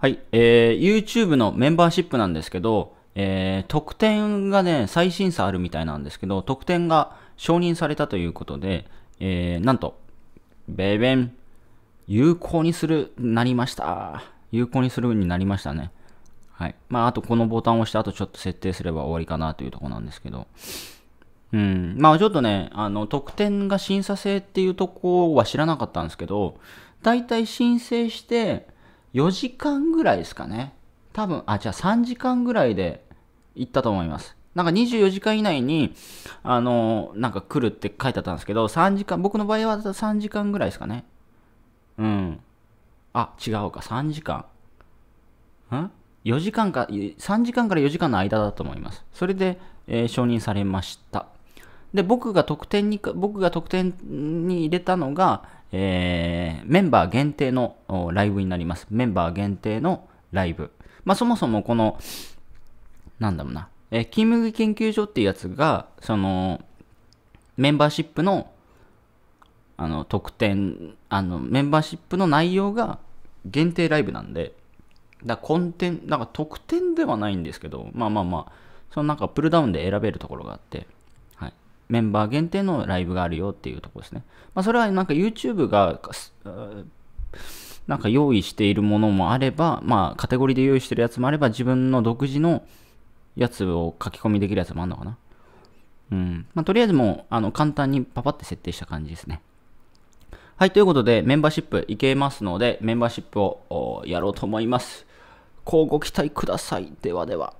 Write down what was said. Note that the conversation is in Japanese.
はい、えー、YouTube のメンバーシップなんですけど、えー、特典がね、再審査あるみたいなんですけど、特典が承認されたということで、えー、なんと、ベベン、有効にする、なりました。有効にするになりましたね。はい。まあ、あとこのボタンを押して、あとちょっと設定すれば終わりかなというとこなんですけど。うん。まあ、ちょっとね、あの、得点が審査制っていうとこは知らなかったんですけど、だいたい申請して、4時間ぐらいですかね。多分、あ、じゃあ3時間ぐらいで行ったと思います。なんか24時間以内に、あの、なんか来るって書いてあったんですけど、3時間、僕の場合は3時間ぐらいですかね。うん。あ、違うか、3時間。ん ?4 時間か、3時間から4時間の間だと思います。それで、えー、承認されました。で、僕が得点に、僕が得点に入れたのが、えー、メンバー限定のライブになります。メンバー限定のライブ。まあ、そもそもこの、なんだろうな、えー、勤務研究所っていうやつが、その、メンバーシップの、あの、特典、あの、メンバーシップの内容が限定ライブなんで、だコンテン、なんか特典ではないんですけど、まあまあまあ、そのなんかプルダウンで選べるところがあって、メンバー限定のライブがあるよっていうとこですね。まあ、それはなんか YouTube が、なんか用意しているものもあれば、まあ、カテゴリーで用意してるやつもあれば、自分の独自のやつを書き込みできるやつもあるのかな。うん。まあ、とりあえずもう、あの、簡単にパパって設定した感じですね。はい、ということで、メンバーシップいけますので、メンバーシップをやろうと思います。乞うご期待ください。ではでは。